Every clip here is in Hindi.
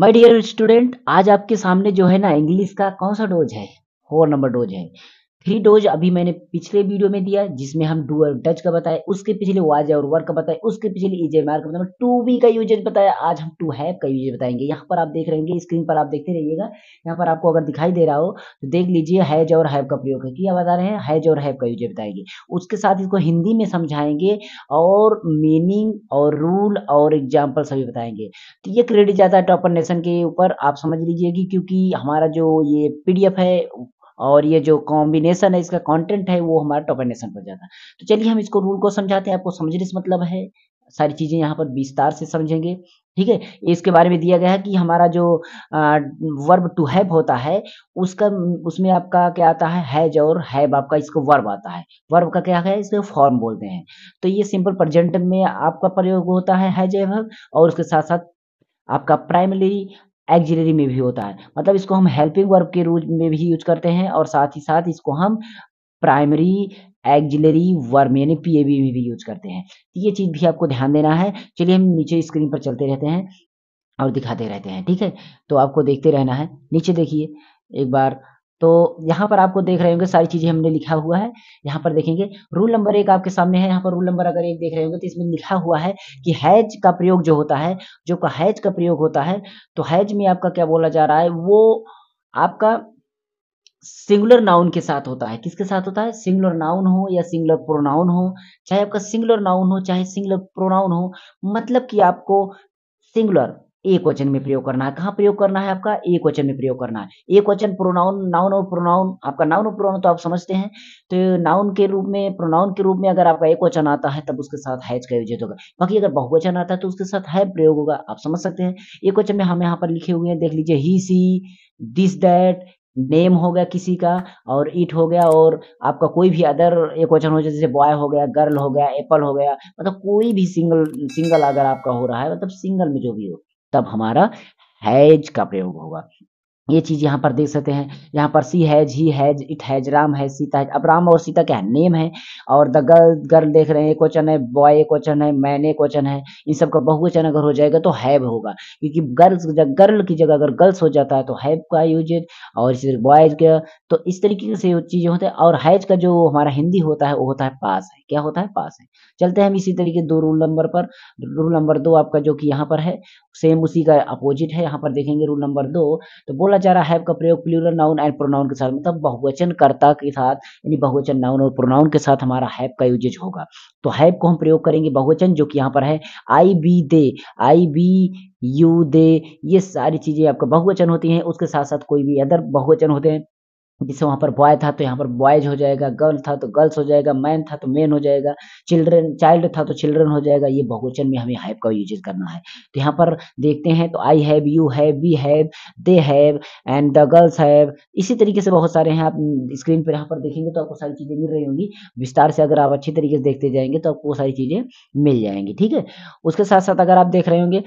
माय डियर स्टूडेंट आज आपके सामने जो है ना इंग्लिश का कौन सा डोज है फोर नंबर डोज है थ्री डोज अभी मैंने पिछले वीडियो में दिया जिसमें हम डू डच टच का बताया उसके पिछले वाज और वर्क का बताया उसके पिछले ई e का बताया टू बी का यूजेज बताया आज हम टू हैव का यूजेज बताएंगे यहाँ पर आप देख रहेंगे स्क्रीन पर आप देखते रहिएगा यहाँ पर आपको अगर दिखाई दे रहा हो तो देख लीजिए हैज और हैव का प्रयोग किया बता रहे हैं हैज और हैव का यूजेज बताएंगे उसके साथ इसको हिंदी में समझाएंगे और मीनिंग और रूल और एग्जाम्पल सभी बताएंगे तो ये क्रेडिट जाता है टॉपर नेशन के ऊपर आप समझ लीजिए कि क्योंकि हमारा जो ये पी है और ये जो कॉम्बिनेशन है इसका कंटेंट है वो हमारा टोपेनेशन पर जाता है तो चलिए हम इसको रूल को समझाते हैं आपको समझने से मतलब है सारी चीज़ें यहाँ पर विस्तार से समझेंगे ठीक है इसके बारे में दिया गया है कि हमारा जो वर्ब टू हैव होता है उसका उसमें आपका क्या आता है हैज और हैव आपका इसको वर्ब आता है वर्ब का क्या है इसको फॉर्म बोलते हैं तो ये सिंपल प्रजेंट में आपका प्रयोग होता है हैज और उसके साथ साथ आपका प्राइमरी एक्जिलरी में भी होता है मतलब इसको हम हेल्पिंग वर्ब के रूप में भी यूज करते हैं और साथ ही साथ इसको हम प्राइमरी एक्जिलरी वर्ब यानी बी में भी यूज करते हैं तो ये चीज़ भी आपको ध्यान देना है चलिए हम नीचे स्क्रीन पर चलते रहते हैं और दिखाते रहते हैं ठीक है तो आपको देखते रहना है नीचे देखिए एक बार तो यहाँ पर आपको देख रहे होंगे सारी चीजें हमने लिखा हुआ है यहाँ पर देखेंगे रूल नंबर एक आपके सामने है यहाँ पर रूल नंबर अगर एक देख रहे होंगे तो इसमें लिखा हुआ है कि हैज का प्रयोग जो होता है जो हैज का प्रयोग होता है तो हैज में आपका क्या बोला जा रहा है वो आपका सिंगुलर नाउन के साथ होता है किसके साथ होता है सिंगुलर नाउन हो या सिंगुलर प्रोनाउन हो चाहे आपका सिंगुलर नाउन हो चाहे सिंगुलर प्रोनाउन हो मतलब कि आपको सिंगुलर एक वचन में प्रयोग करना है कहाँ प्रयोग करना है आपका एक वचन में प्रयोग करना है एक वचन प्रोनाउन नाउन और प्रोनाउन आपका नाउन और प्रोनाउन तो आप समझते हैं तो नाउन के रूप में प्रोनाउन के रूप में अगर आपका एक वचन आता है तब उसके साथ हैज का यूज होगा बाकी अगर बहुवचन आता है तो उसके साथ है प्रयोग होगा आप समझ सकते हैं एक वचन में हम यहाँ पर लिखे हुए हैं देख लीजिए he she this that name हो गया किसी का और इट हो गया और आपका कोई भी अदर एक वचन हो जैसे बॉय हो गया गर्ल हो गया एप्पल हो गया मतलब कोई भी सिंगल सिंगल अगर आपका हो रहा है मतलब सिंगल में जो भी हो तब हमारा हैज का प्रयोग होगा ये चीज यहाँ पर देख सकते हैं यहाँ पर she has he has it has Ram है सीता है अब राम और सीता क्या नेम है और द गर्ल गर्ल देख रहे हैं क्वेश्चन है बॉय क्वेश्चन है ए क्वेश्चन है इन सब का बहुवचन अगर हो जाएगा तो हैव होगा क्योंकि गर्ल्स गर्ल की जगह अगर गर्ल्स हो जाता है तो हैव का यूज और इसी बॉयज का तो इस तरीके से चीजें होते हैं और हैज का जो हमारा हिंदी होता है वो होता है पास है क्या होता है पास है चलते हैं हम इसी तरीके दो रूल नंबर पर रूल नंबर दो आपका जो कि यहाँ पर है सेम उसी का अपोजिट है यहाँ पर देखेंगे रूल नंबर दो तो बोला जा रहा है का प्रयोग प्लूरल नाउन एंड प्रोनाउन के साथ मतलब बहुवचन कर्ता के साथ यानी बहुवचन नाउन और प्रोनाउन के साथ हमारा हैप का यूजेज होगा तो हैप को हम प्रयोग करेंगे बहुवचन जो कि यहाँ पर है I we they I we you they ये सारी चीजें आपका बहुवचन होती हैं उसके साथ साथ कोई भी अदर बहुवचन होते हैं जैसे वहाँ पर बॉय था तो यहाँ पर बॉयज हो जाएगा गर्ल था तो गर्ल्स हो जाएगा मैन था तो मैन हो जाएगा चिल्ड्रन चाइल्ड था तो चिल्ड्रन हो जाएगा ये बहुवचन में हमें हैव का यूज करना है तो यहाँ पर देखते हैं तो I have you have we have they have and the girls have इसी तरीके से बहुत सारे हैं आप स्क्रीन पर यहाँ पर देखेंगे तो आपको सारी चीज़ें मिल रही होंगी विस्तार से अगर आप अच्छी तरीके से देखते जाएंगे तो आपको सारी चीज़ें मिल जाएंगी ठीक है उसके साथ साथ अगर आप देख रहे होंगे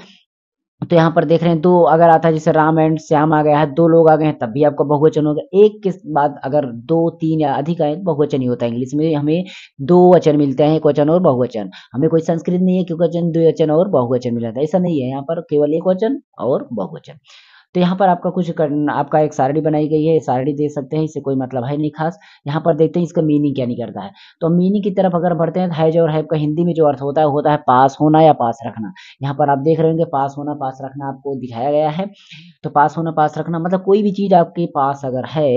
तो यहाँ पर देख रहे हैं दो अगर आता है जैसे राम एंड श्याम आ गया है दो लोग आ गए हैं तब भी आपका बहुवचन होगा एक के बाद अगर दो तीन या अधिक आए तो बहुवचन ही होता है इंग्लिश में हमें दो वचन मिलते हैं एक वचन और बहुवचन हमें कोई संस्कृत नहीं है क्योंकि वचन दो वचन और बहुवचन मिला था ऐसा नहीं है यहाँ पर केवल एक वचन और बहुवचन तो यहाँ पर आपका कुछ कर, आपका एक सारणी बनाई गई है सारणी दे सकते हैं इससे कोई मतलब है नहीं खास यहाँ पर देखते हैं इसका मीनिंग क्या निकलता है तो मीनिंग की तरफ अगर बढ़ते हैं तो हैज और हैव का हिंदी में जो अर्थ होता है होता है पास होना या पास रखना यहाँ पर आप देख रहे होंगे पास होना पास रखना आपको दिखाया गया है तो पास होना पास रखना मतलब कोई भी चीज़ आपके पास अगर है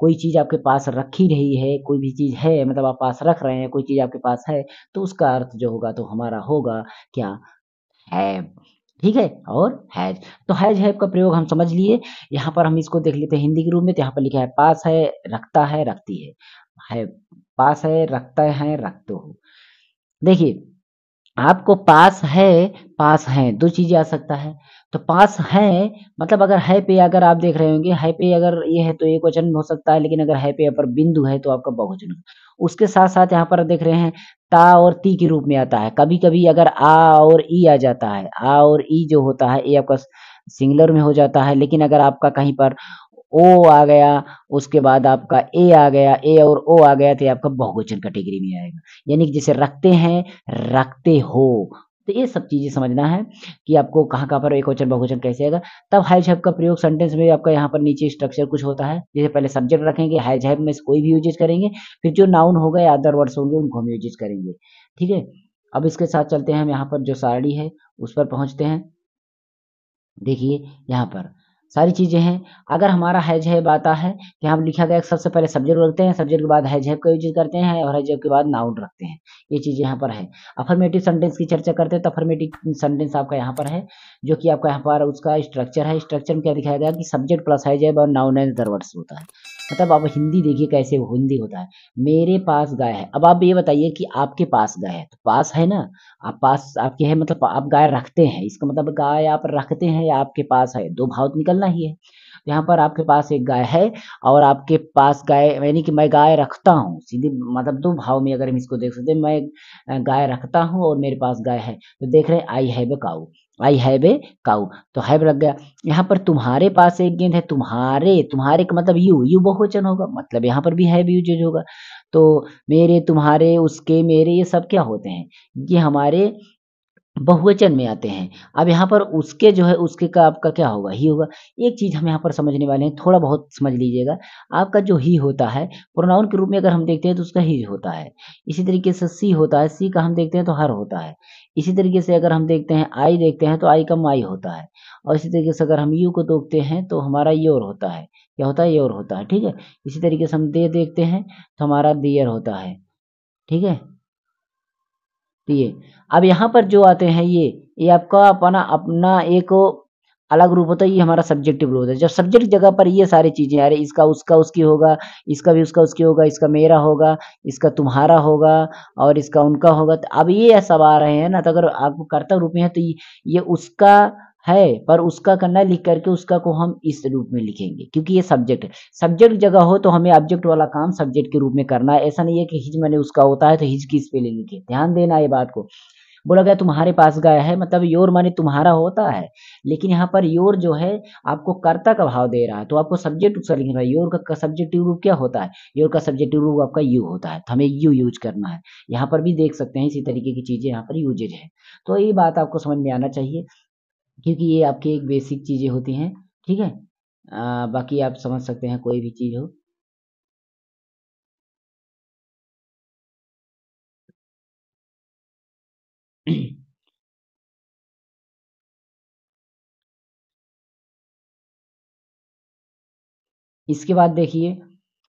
कोई चीज़ आपके पास रखी रही है कोई भी चीज़ है मतलब आप पास रख रहे हैं कोई चीज़ आपके पास है तो उसका अर्थ जो होगा तो हमारा होगा क्या है ठीक है और हैज तो हैज हैव का प्रयोग हम समझ लिए यहाँ पर हम इसको देख लेते हैं हिंदी के रूप में तो यहाँ पर लिखा है पास है रखता है रखती है, है पास है रखता है रखते हो देखिए आपको पास है पास है दो चीजें आ सकता है तो पास है मतलब अगर है पे अगर आप देख रहे होंगे है पे अगर ये है तो एक वचन हो सकता है लेकिन अगर है पे पर बिंदु है तो आपका बहुवचन उसके साथ साथ यहाँ पर देख रहे हैं ता और ती के रूप में आता है कभी कभी अगर आ और ई आ जाता है आ और ई जो होता है ये आपका सिंगुलर में हो जाता है लेकिन अगर आपका कहीं पर ओ आ गया उसके बाद आपका ए आ गया ए और ओ आ गया तो आपका बहुवचन कैटेगरी में आएगा यानी कि जैसे रखते हैं रखते हो तो ये सब चीज़ें समझना है कि आपको कहाँ कहाँ पर एक क्वेश्चन बहुवचन कैसे आएगा तब हाई हैव का प्रयोग सेंटेंस में आपका यहाँ पर नीचे स्ट्रक्चर कुछ होता है जैसे पहले सब्जेक्ट रखेंगे हाई हैव में कोई भी यूजेज करेंगे फिर जो नाउन होगा या अदर वर्ड्स होंगे उनको हम यूजेज करेंगे ठीक है अब इसके साथ चलते हैं हम यहाँ पर जो सारणी है उस पर पहुंचते हैं देखिए यहाँ पर सारी चीज़ें हैं अगर हमारा हैज हैब आता है कि हम लिखा गया सबसे पहले सब्जेक्ट रखते हैं सब्जेक्ट के बाद हैज हैब का यूज करते हैं और हैज हैब के बाद नाउन रखते हैं ये चीज़ यहाँ पर है अफर्मेटिव सेंटेंस की चर्चा करते हैं तो अफर्मेटिव सेंटेंस आपका यहाँ पर है जो कि आपका यहाँ पर उसका स्ट्रक्चर है स्ट्रक्चर में क्या दिखाया गया कि सब्जेक्ट प्लस हैज हैब और नाउन एंड दरवर्स होता है मतलब आप हिंदी देखिए कैसे हिंदी होता है मेरे पास गाय है अब आप ये बताइए कि आपके पास गाय है तो पास है ना आप पास आपके है मतलब आप गाय रखते हैं इसका मतलब गाय आप रखते हैं या आपके पास है दो भाव तो निकलना ही है तो यहाँ पर आपके पास एक गाय है और आपके पास गाय यानी कि मैं गाय रखता हूँ सीधे मतलब दो भाव में अगर हम इसको देख सकते हैं मैं गाय रखता हूँ और मेरे पास गाय है तो देख रहे हैं I have a I have a cow तो हैव लग गया यहाँ पर तुम्हारे पास एक गेंद है तुम्हारे तुम्हारे का मतलब यू यू बहुवचन होगा मतलब यहाँ पर भी हैव यूजेज होगा तो मेरे तुम्हारे उसके मेरे ये सब क्या होते हैं ये हमारे बहुवचन में आते हैं अब यहाँ पर उसके जो है उसके का आपका क्या होगा ही होगा एक चीज़ हम यहाँ पर समझने वाले हैं थोड़ा बहुत समझ लीजिएगा आपका जो ही होता है प्रोनाउन के रूप में अगर हम देखते हैं तो उसका ही होता है इसी तरीके से सी होता है सी का हम देखते हैं तो हर होता है इसी तरीके से अगर हम देखते हैं आई देखते हैं तो आई का माई होता है और इसी तरीके से अगर हम यू को देखते हैं तो हमारा योर होता है क्या होता है योर होता है ठीक है इसी तरीके से हम दे देखते हैं तो हमारा दियर होता है ठीक है प्रिय तो अब यहाँ पर जो आते हैं ये ये आपका अपना अपना एक अलग रूप होता है ये हमारा सब्जेक्टिव रूप होता है जब सब्जेक्ट जगह पर ये सारी चीजें आ रही इसका उसका उसकी होगा इसका भी उसका उसकी होगा इसका मेरा होगा इसका तुम्हारा होगा और इसका उनका होगा तो अब ये सब आ रहे हैं ना तो अगर आप कर्तव्य रूप में है तो ये उसका है पर उसका करना लिख करके उसका को हम इस रूप में लिखेंगे क्योंकि ये सब्जेक्ट है सब्जेक्ट जगह हो तो हमें ऑब्जेक्ट वाला काम सब्जेक्ट के रूप में करना है ऐसा नहीं है कि हिज मैंने उसका होता है तो हिज की स्पेलिंग लिखे ध्यान देना ये बात को बोला गया तुम्हारे पास गया है मतलब योर माने तुम्हारा होता है लेकिन यहाँ पर योर जो है आपको कर्ता का भाव दे रहा है तो आपको सब्जेक्ट उसका लिखना है योर का सब्जेक्टिव रूप क्या होता है योर का सब्जेक्टिव रूप आपका यू होता है तो हमें यू यूज करना है यहाँ पर भी देख सकते हैं इसी तरीके की चीजें यहाँ पर यूजेज है तो ये बात आपको समझ में आना चाहिए क्योंकि ये आपकी एक बेसिक चीज़ें होती हैं ठीक है आ, बाकी आप समझ सकते हैं कोई भी चीज़ हो इसके बाद देखिए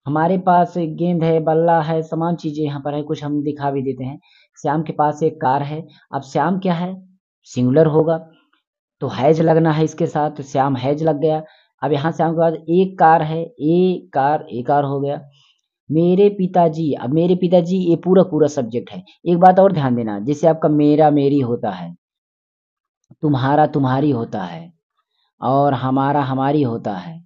हमारे पास गेंद है बल्ला है समान चीजें यहाँ पर है कुछ हम दिखा भी देते हैं श्याम के पास एक कार है अब श्याम क्या है सिंगुलर होगा तो हैज लगना है इसके साथ तो श्याम हैज लग गया अब यहाँ श्याम के बाद एक कार है ए कार ए कार हो गया मेरे पिताजी अब मेरे पिताजी ये पूरा पूरा सब्जेक्ट है एक बात और ध्यान देना जैसे आपका मेरा मेरी होता है तुम्हारा तुम्हारी होता है और हमारा हमारी होता है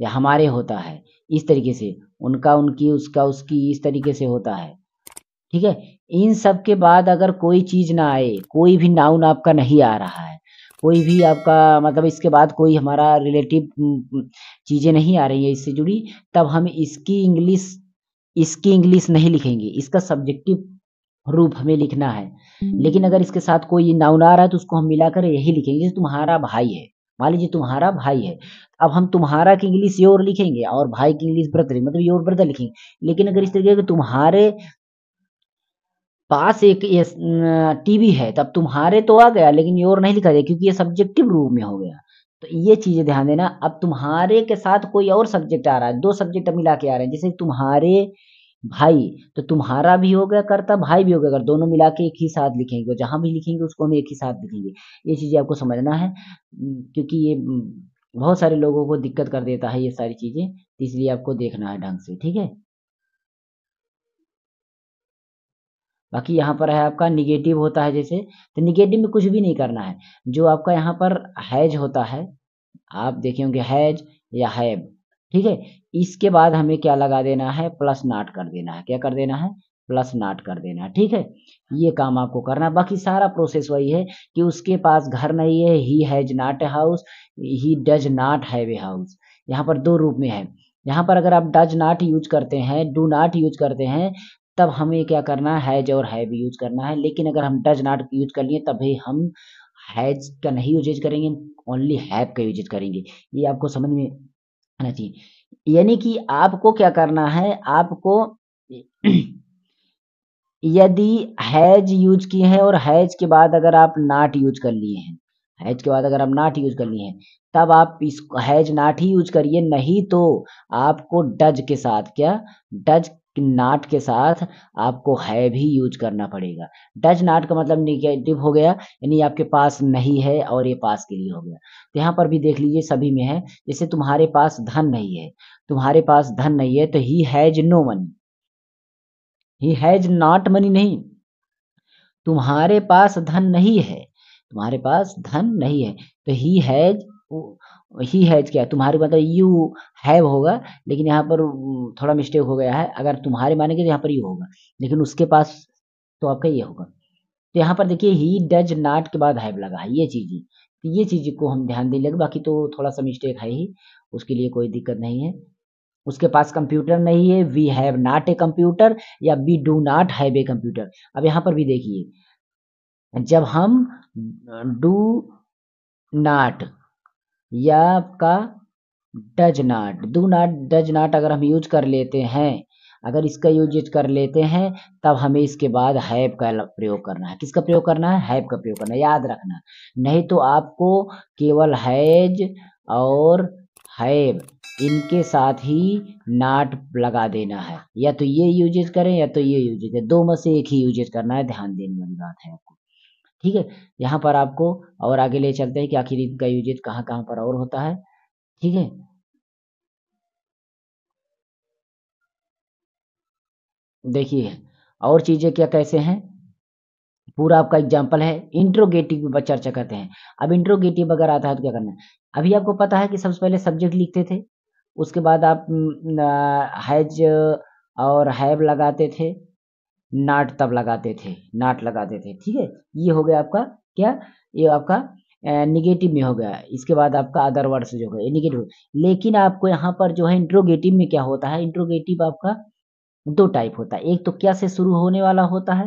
या हमारे होता है इस तरीके से उनका उनकी उसका उसकी इस तरीके से होता है ठीक है इन सब के बाद अगर कोई चीज ना आए कोई भी नाउन आपका नहीं आ रहा है कोई भी आपका मतलब इसके बाद कोई हमारा रिलेटिव चीज़ें नहीं आ रही है इससे जुड़ी तब हम इसकी इंग्लिश इसकी इंग्लिश नहीं लिखेंगे इसका सब्जेक्टिव रूप हमें लिखना है हम्म। लेकिन अगर इसके साथ कोई नाउन आ रहा है तो उसको हम मिलाकर यही लिखेंगे तुम्हारा भाई है मान लीजिए तुम्हारा भाई है अब हम तुम्हारा की इंग्लिश योर लिखेंगे और भाई की इंग्लिश ब्रदर मतलब योर ब्रदर लिखेंगे लेकिन अगर इस तरीके के तुम्हारे पास एक टीवी है तब तुम्हारे तो आ गया लेकिन योर नहीं लिखा गया क्योंकि ये सब्जेक्टिव रूप में हो गया तो ये चीज़ें ध्यान देना अब तुम्हारे के साथ कोई और सब्जेक्ट आ रहा है दो सब्जेक्ट मिला के आ रहे हैं जैसे तुम्हारे भाई तो तुम्हारा भी हो गया करता भाई भी हो गया अगर दोनों मिला के एक ही साथ लिखेंगे जहाँ भी लिखेंगे उसको हम एक ही साथ लिखेंगे ये चीज़ें आपको समझना है क्योंकि ये बहुत सारे लोगों को दिक्कत कर देता है ये सारी चीज़ें इसलिए आपको देखना है ढंग से ठीक है बाकी यहाँ पर है आपका निगेटिव होता है जैसे तो निगेटिव में कुछ भी नहीं करना है जो आपका यहाँ पर हैज होता है आप देखे होंगे हैज या हैब ठीक है इसके बाद हमें क्या लगा देना है प्लस नाट कर देना है क्या कर देना है प्लस नाट कर देना है ठीक है ये काम आपको करना बाकी सारा प्रोसेस वही है कि उसके पास घर नहीं है he has not a house he does not have a house यहाँ पर दो रूप में है यहाँ पर अगर आप डज नाट यूज करते हैं डू नाट यूज करते हैं तब हमें क्या करना हैज और हैव यूज करना है लेकिन अगर हम डज नॉट यूज कर लिए तभी हम हैज का नहीं यूजेज करेंगे ओनली हैव का यूजेज करेंगे ये आपको समझ में आना चाहिए यानी कि आपको क्या करना है आपको यदि हैज यूज किए हैं और हैज के बाद अगर आप नाट यूज कर लिए हैं हैज के बाद अगर आप नाट यूज कर लिए हैं तब आप इस हैज नाट ही यूज करिए नहीं तो आपको डज के साथ क्या डज कि नाट के साथ आपको है भी यूज करना पड़ेगा डज नाट का मतलब निगेटिव हो गया यानी आपके पास नहीं है और ये पास के लिए हो गया तो यहाँ पर भी देख लीजिए सभी में है जैसे तुम्हारे पास धन नहीं है तुम्हारे पास धन नहीं है तो he has no money he has not money नहीं तुम्हारे पास धन नहीं है तुम्हारे पास धन नहीं है तो ही हैज ही हैज क्या तुम्हारे मतलब यू हैव होगा लेकिन यहाँ पर थोड़ा मिस्टेक हो गया है अगर तुम्हारे मानेंगे तो यहाँ पर यू होगा लेकिन उसके पास तो आपका ये होगा तो यहाँ पर देखिए ही डज नाट के बाद हैव लगा है ये चीज तो ये चीज़ को हम ध्यान देने लगे बाकी तो थोड़ा सा मिस्टेक है ही उसके लिए कोई दिक्कत नहीं है उसके पास कंप्यूटर नहीं है we have not a computer या we do not have a computer अब यहाँ पर भी देखिए जब हम डू नाट या आपका does not do not does not अगर हम यूज कर लेते हैं अगर इसका यूज कर लेते हैं तब हमें इसके बाद हैप का प्रयोग करना है किसका प्रयोग करना है हैप का प्रयोग करना है याद रखना नहीं तो आपको केवल हैज और हैव इनके साथ ही नाट लगा देना है या तो ये यूजेज करें या तो ये यूजेज करें दो में से एक ही यूजेज करना है ध्यान देने वाली बात है आपको ठीक है यहाँ पर आपको और आगे ले चलते हैं कि आखिर इनका यूजेज कहाँ कहाँ पर और होता है ठीक है देखिए और चीज़ें क्या कैसे हैं पूरा आपका एग्जाम्पल है इंट्रोगेटिव पर चर्चा करते हैं अब इंट्रोगेटिव अगर आता है तो क्या करना है अभी आपको पता है कि सबसे पहले सब्जेक्ट लिखते थे उसके बाद आप हैज हम्म, और हैव लगाते थे नाट तब लगाते थे नाट लगाते थे ठीक है ये हो गया आपका क्या ये आपका निगेटिव में हो गया इसके बाद आपका अदर से जो है निगेटिव लेकिन आपको यहाँ पर जो है इंट्रोगेटिव में क्या होता है इंट्रोगेटिव आपका दो टाइप होता है एक तो क्या से शुरू होने वाला होता है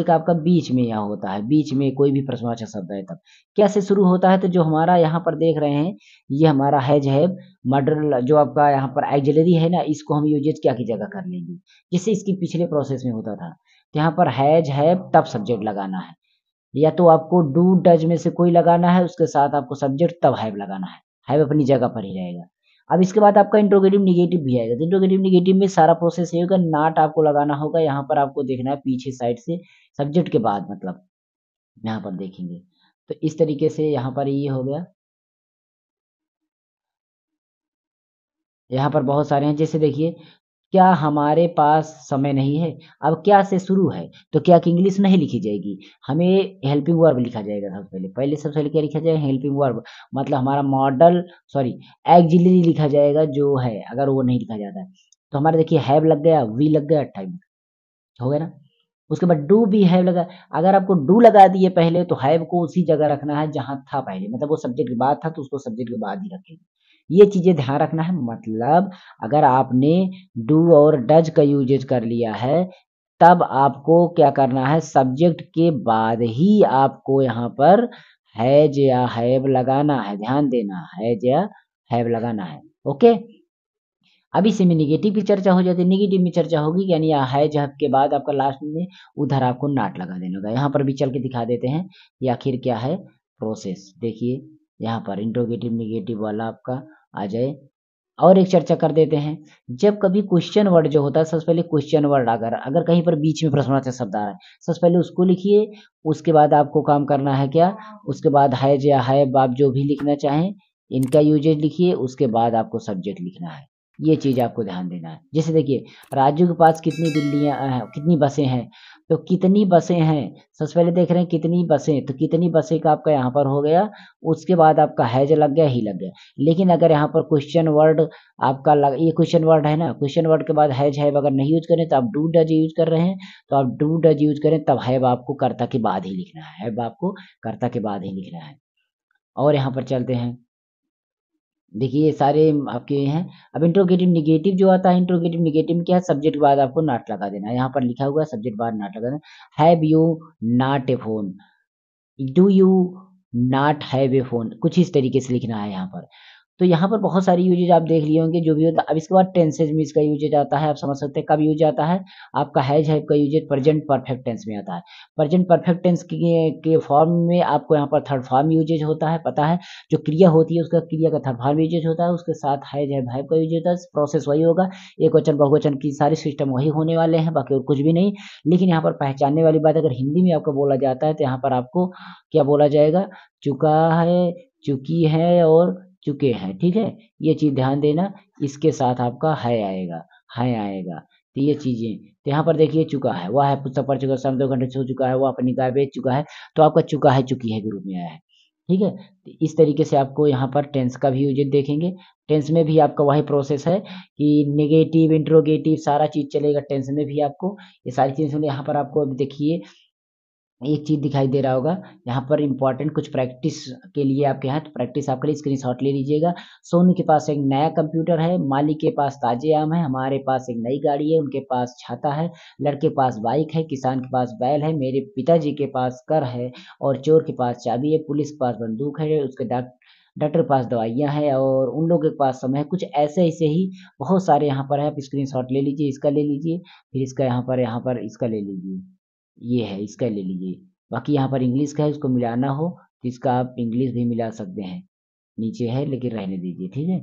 एक आपका बीच में यह होता है बीच में कोई भी प्रश्नवाचक शब्द है तब क्या से शुरू होता है तो जो हमारा यहाँ पर देख रहे हैं ये हमारा हैज है मॉडरल जो आपका यहाँ पर एक्जलरी है ना इसको हम यूजेज क्या की जगह कर लेंगे जैसे इसकी पिछले प्रोसेस में होता था तो यहाँ पर हैज है तब सब्जेक्ट लगाना है या तो आपको डू डज में से कोई लगाना है उसके साथ आपको सब्जेक्ट तब हैव लगाना है हैव अपनी जगह पर ही रहेगा अब इसके बाद आपका इंट्रोगेटिव निगेटिव भी आएगा इंट्रोगेटिव तो निगेटिव में सारा प्रोसेस ये होगा नाट आपको लगाना होगा यहाँ पर आपको देखना है पीछे साइड से सब्जेक्ट के बाद मतलब यहाँ पर देखेंगे तो इस तरीके से यहाँ पर ये हो गया यहाँ पर बहुत सारे हैं जैसे देखिए क्या हमारे पास समय नहीं है? अब क्या से शुरू है, तो क्या की इंग्लिश नहीं लिखी जाएगी। हमें हेल्पिंग वर्ब लिखा जाएगा सबसे पहले। पहले सबसे पहले क्या लिखा जाएगा हेल्पिंग वर्ब मतलब हमारा मॉडल सॉरी एक्जिलरी लिखा जाएगा जो है अगर वो नहीं लिखा जाता है। तो हमारा देखिए हैव लग गया, वी लग गया, टाइम हो गया ना? उसके बाद डू भी हैव लगा अगर आपको डू लगा दिए पहले तो हैव को उसी जगह रखना है जहाँ था पहले मतलब वो सब्जेक्ट के बाद था तो उसको सब्जेक्ट के बाद ही रखेंगे। ये चीज़ें ध्यान रखना है मतलब अगर आपने डू और डज का यूजेज कर लिया है तब आपको क्या करना है सब्जेक्ट के बाद ही आपको यहाँ पर हैज या हैव लगाना है ध्यान देना हैज या हैव लगाना है ओके अब इसी में निगेटिव की चर्चा हो जाती है निगेटिव में चर्चा होगी यानी हैज हैव के बाद आपका लास्ट में उधर आपको नाट लगा देना होगा यहाँ पर भी चल के दिखा देते हैं कि आखिर क्या है प्रोसेस देखिए यहाँ पर इंट्रोगेटिव निगेटिव वाला आपका आ जाए और एक चर्चा कर देते हैं जब कभी क्वेश्चन वर्ड जो होता है सबसे पहले क्वेश्चन वर्ड आकर अगर कहीं पर बीच में प्रश्नार्थक शब्द आ रहा है सबसे पहले उसको लिखिए उसके बाद आपको काम करना है क्या उसके बाद हैज या है बाप जो भी लिखना चाहें इनका यूजेज लिखिए उसके बाद आपको सब्जेक्ट लिखना है ये चीज़ आपको ध्यान देना है जैसे देखिए राज्यों के पास कितनी दिल्लियाँ कितनी बसें हैं तो कितनी बसें हैं सबसे पहले देख रहे हैं कितनी बसें तो कितनी बसें का आपका यहाँ पर हो गया उसके बाद आपका हैज लग गया ही लग गया लेकिन अगर यहाँ पर क्वेश्चन वर्ड आपका लग ये क्वेश्चन वर्ड है ना क्वेश्चन वर्ड के बाद हैज हैव अगर नहीं यूज करें तो आप डू डज यूज कर रहे हैं तो आप डू डज यूज करें तब हैव आपको कर्ता के बाद ही लिखना है हैव आपको कर्ता के बाद ही लिखना है और यहाँ पर चलते हैं देखिए ये सारे आपके हैं अब इंट्रोगेटिव निगेटिव जो आता है इंट्रोगेटिव निगेटिव में क्या है सब्जेक्ट के बाद आपको नाट लगा देना है यहाँ पर लिखा हुआ है सब्जेक्ट बाद नाट लगा देना have you not a phone do you not have a phone कुछ इस तरीके से लिखना है यहाँ पर तो यहाँ पर बहुत सारी यूजेज आप देख लिए होंगे जो भी होता है अब इसके बाद टेंसेज में इसका यूजेज आता है आप समझ सकते हैं कब यूज आता है आपका हैज हैव का यूजेज प्रेजेंट परफेक्ट टेंस में आता है प्रेजेंट परफेक्ट टेंस के फॉर्म में आपको यहाँ पर थर्ड फॉर्म यूजेज होता है पता है जो क्रिया होती है उसका क्रिया का थर्ड फॉर्म यूजेज होता है उसके साथ हैज हैव हैव का यूज होता है प्रोसेस वही होगा एक वचन बहुवचन की सारे सिस्टम वही होने वाले हैं बाकी और कुछ भी नहीं लेकिन यहाँ पर पहचानने वाली बात अगर हिंदी में आपको बोला जाता है तो यहाँ पर आपको क्या बोला जाएगा चुका है चुकी है और चुके हैं ठीक है ये चीज़ ध्यान देना इसके साथ आपका है आएगा है आएगा तो ये चीज़ें तो यहाँ पर देखिए चुका है वह है पुस्तक पढ़ चुका है घंटे छो चुका है वह अपनी गाय बेच चुका है तो आपका चुका है चुकी है ग्रुप में आया है ठीक है तो इस तरीके से आपको यहाँ पर टेंस का भी यूज देखेंगे टेंस में भी आपका वही प्रोसेस है कि निगेटिव इंट्रोगेटिव सारा चीज़ चलेगा टेंस में भी आपको ये सारी चीज यहाँ पर आपको देखिए एक चीज दिखाई दे रहा होगा यहाँ पर इंपॉर्टेंट कुछ प्रैक्टिस के लिए आपके यहाँ तो प्रैक्टिस आपके लिए स्क्रीन शॉट ले लीजिएगा सोनू के पास एक नया कंप्यूटर है मालिक के पास ताजे आम है हमारे पास एक नई गाड़ी है उनके पास छाता है लड़के पास बाइक है किसान के पास बैल है मेरे पिताजी के पास कर है और चोर के पास चाबी है पुलिस के पास बंदूक है उसके डॉक्टर डॉक्टर के पास दवाइयाँ हैं और उन लोगों के पास समय है कुछ ऐसे ऐसे ही बहुत सारे यहाँ पर है आप स्क्रीनशॉट ले लीजिए इसका ले लीजिए फिर इसका यहाँ पर यहाँ पर इसका ले लीजिए ये है इसका ले लीजिए बाकी यहाँ पर इंग्लिश का है इसको मिलाना हो तो इसका आप इंग्लिश भी मिला सकते हैं नीचे है लेकिन रहने दीजिए ठीक है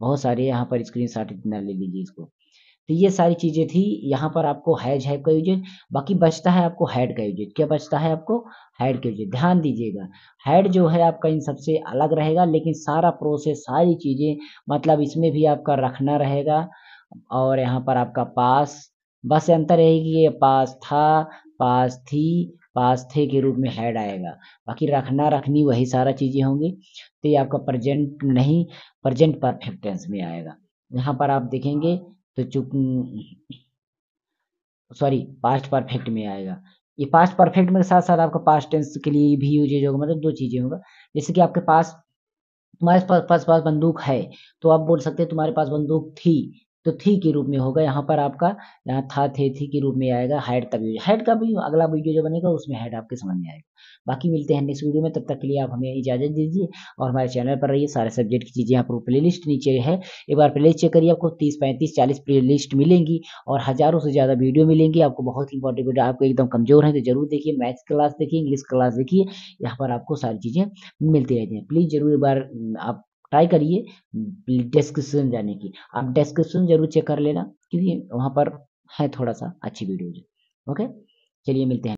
बहुत सारे यहाँ पर स्क्रीन शॉट इतना ले लीजिए इसको तो ये सारी चीज़ें थी यहाँ पर आपको हैज हैव का यूजेज बाकी बचता है आपको हैड का यूजेज क्या बचता है आपको हैड का यूजेज ध्यान दीजिएगा हैड जो है आपका इन सबसे अलग रहेगा लेकिन सारा प्रोसेस सारी चीज़ें मतलब इसमें भी आपका रखना रहेगा और यहाँ पर आपका पास बस अंतर रहेगी कि ये पास था पास थी पास थे के रूप में हेड आएगा बाकी रखना रखनी वही सारा चीज़ें होंगी तो ये आपका प्रेजेंट नहीं प्रेजेंट परफेक्ट टेंस में आएगा यहाँ पर आप देखेंगे तो चुप सॉरी पास्ट परफेक्ट में आएगा ये पास्ट परफेक्ट में साथ साथ आपका पास्ट टेंस के लिए भी यूजेज होगा मतलब दो चीज़ें होगा जैसे कि आपके पास तुम्हारे पास पास बंदूक है तो आप बोल सकते हैं तुम्हारे पास बंदूक थी तो थी के रूप में होगा यहाँ पर आपका यहाँ था थे थी के रूप में आएगा हेड तब यूज हेड का भी अगला वीडियो जो बनेगा उसमें हेड आपके समझ में आएगा बाकी मिलते हैं नेक्स्ट वीडियो में तब तक के लिए आप हमें इजाजत दीजिए और हमारे चैनल पर रहिए सारे सब्जेक्ट की चीज़ें यहाँ पर प्ले लिस्ट नीचे है एक बार प्ले लिस्ट चेक करिए आपको तीस पैंतीस चालीस प्ले लिस्ट मिलेंगी और हज़ारों से ज़्यादा वीडियो मिलेंगी आपको बहुत ही इंपॉर्टेंट वीडियो आपको एकदम कमजोर है तो जरूर देखिए मैथ्स क्लास देखिए इंग्लिश क्लास देखिए यहाँ पर आपको सारी चीज़ें मिलती रहती हैं प्लीज़ जरूर एक बार आप ट्राई करिए डिस्क्रिप्शन जाने की आप डिस्क्रिप्शन जरूर चेक कर लेना क्योंकि वहाँ पर है थोड़ा सा अच्छी वीडियोज ओके चलिए मिलते हैं